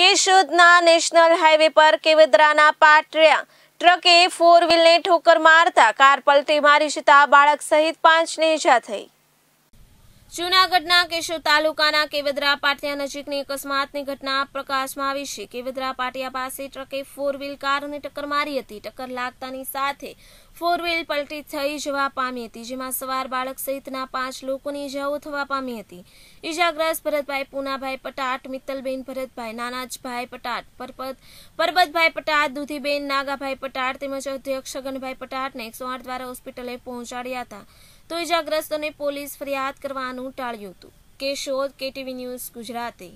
કેશોદના national highway પર કેવદરાના પાટરિયા ટ્રકે four વ્હીલને ઠોકર મારતા car પલટી મારી જતા બાળક સહિત પાંચને ઈજા થઈ જૂનાગઢના કેશોદ તાલુકાના કેવદરા પાટિયા નજીકની અકસ્માતની ઘટના પ્રકાશમાં આવી છે કેવદરા પાટિયા પાસે ટ્રકે ફોર વ્હીલ કારને ટક્કર મારી હતી ટક્કર લાગતાની સાથે ફોર વ્હીલ પલટી થઈ જવા પામી હતી જેમાં સવાર બાળક સહિતના પાંચ લોકોની ઇજાઓ થવા પામી હતી ઇજાગ્રસ્ત ભરતભાઈ પૂનાભાઈ પટાટ મિત્તલબેન ભરતભાઈ નાનાજભાઈ પટાટ પરપત પરબતભાઈ પટાટ દુધીબેન નાગાભાઈ પટાટ તેમજ અધ્યક્ષ છગનભાઈ પટાટને એકસો આઠ દ્વારા હોસ્પિટલે પહોંચાડ્યા હતા તો ઇજાગ્રસ્તોને પોલીસ ફરિયાદ કરવાનું ટાળ્યું હતું કે શોધ કેટીવી ન્યૂઝ ગુજરાતે